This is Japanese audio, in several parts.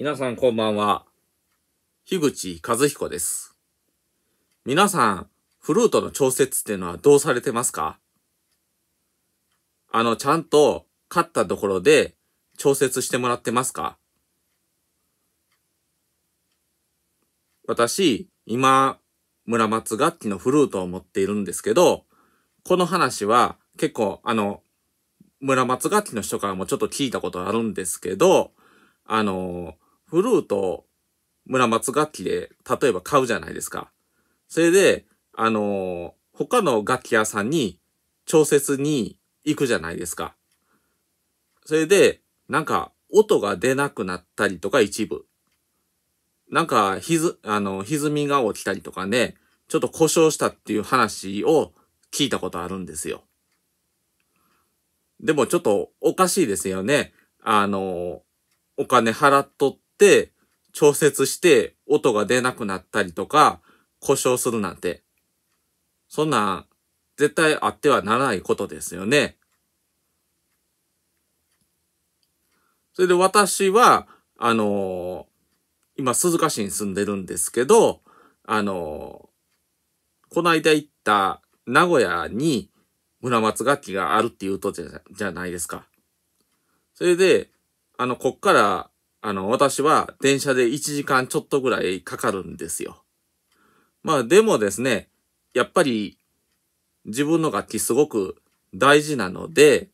皆さんこんばんは。樋口和彦です。皆さん、フルートの調節っていうのはどうされてますかあの、ちゃんと勝ったところで調節してもらってますか私、今、村松楽器のフルートを持っているんですけど、この話は結構あの、村松楽器の人からもちょっと聞いたことあるんですけど、あのーフルート村松楽器で、例えば買うじゃないですか。それで、あのー、他の楽器屋さんに調節に行くじゃないですか。それで、なんか、音が出なくなったりとか一部。なんか、ひず、あの、歪みが起きたりとかね、ちょっと故障したっていう話を聞いたことあるんですよ。でもちょっとおかしいですよね。あの、お金払っとっって調節して音が出なくなったりとか故障するなんて。そんな絶対あってはならないことですよね。それで私は、あのー、今鈴鹿市に住んでるんですけど、あのー、この間行った名古屋に村松楽器があるって言うとじゃないですか。それで、あの、こっからあの、私は電車で1時間ちょっとぐらいかかるんですよ。まあでもですね、やっぱり自分の楽器すごく大事なので、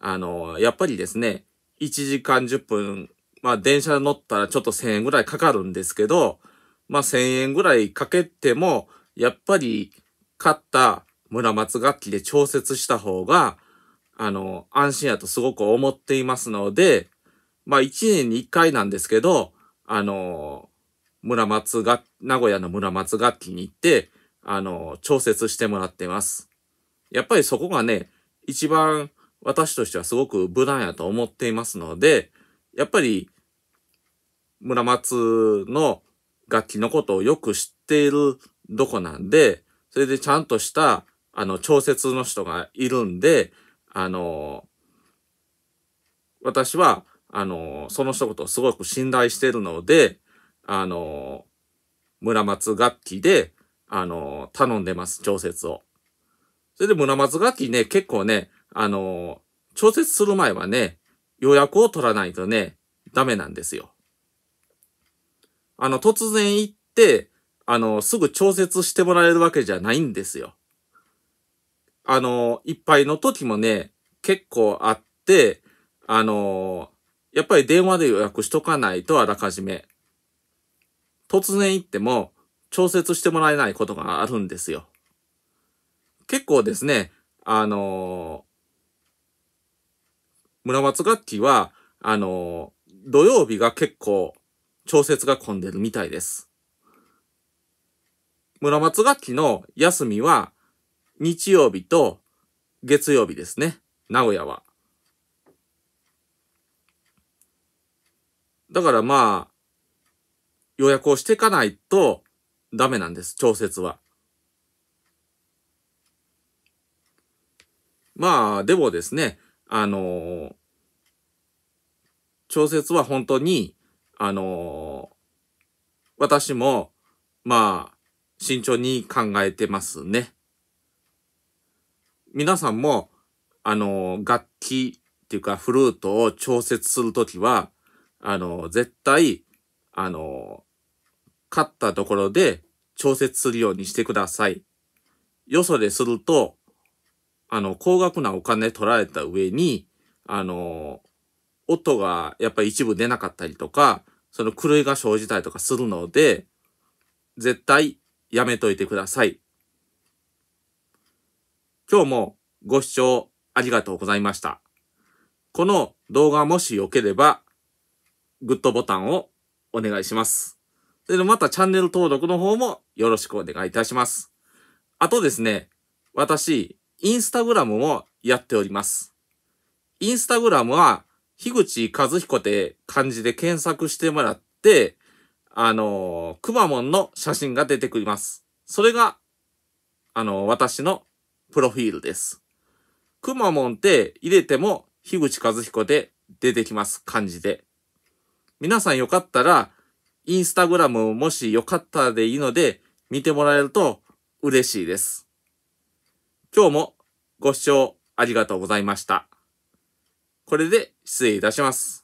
あの、やっぱりですね、1時間10分、まあ電車乗ったらちょっと1000円ぐらいかかるんですけど、まあ1000円ぐらいかけても、やっぱり買った村松楽器で調節した方が、あの、安心やとすごく思っていますので、まあ1年に1回なんですけど、あの、村松が、名古屋の村松楽器に行って、あの、調節してもらってます。やっぱりそこがね、一番私としてはすごく無難やと思っていますので、やっぱり村松の楽器のことをよく知っているどこなんで、それでちゃんとした、あの、調節の人がいるんで、あの、私はあの、その人ことをすごく信頼してるので、あの、村松楽器で、あの、頼んでます、調節を。それで村松楽器ね、結構ね、あの、調節する前はね、予約を取らないとね、ダメなんですよ。あの、突然行って、あの、すぐ調節してもらえるわけじゃないんですよ。あの、いっぱいの時もね、結構あって、あの、やっぱり電話で予約しとかないとあらかじめ。突然行っても調節してもらえないことがあるんですよ。結構ですね、あのー、村松楽器は、あのー、土曜日が結構調節が混んでるみたいです。村松楽器の休みは日曜日と月曜日ですね。名古屋は。だからまあ、予約をしていかないとダメなんです、調節は。まあ、でもですね、あのー、調節は本当に、あのー、私も、まあ、慎重に考えてますね。皆さんも、あのー、楽器っていうかフルートを調節するときは、あの、絶対、あの、勝ったところで調節するようにしてください。よそですると、あの、高額なお金取られた上に、あの、音がやっぱり一部出なかったりとか、その狂いが生じたりとかするので、絶対やめといてください。今日もご視聴ありがとうございました。この動画もしよければグッドボタンをお願いします。それでまたチャンネル登録の方もよろしくお願いいたします。あとですね、私、インスタグラムもやっております。インスタグラムは、樋口和彦って漢字で検索してもらって、あのー、くまモンの写真が出てくります。それが、あのー、私のプロフィールです。くまモンって入れても、樋口和彦で出てきます。漢字で。皆さんよかったら、インスタグラムもしよかったでいいので、見てもらえると嬉しいです。今日もご視聴ありがとうございました。これで失礼いたします。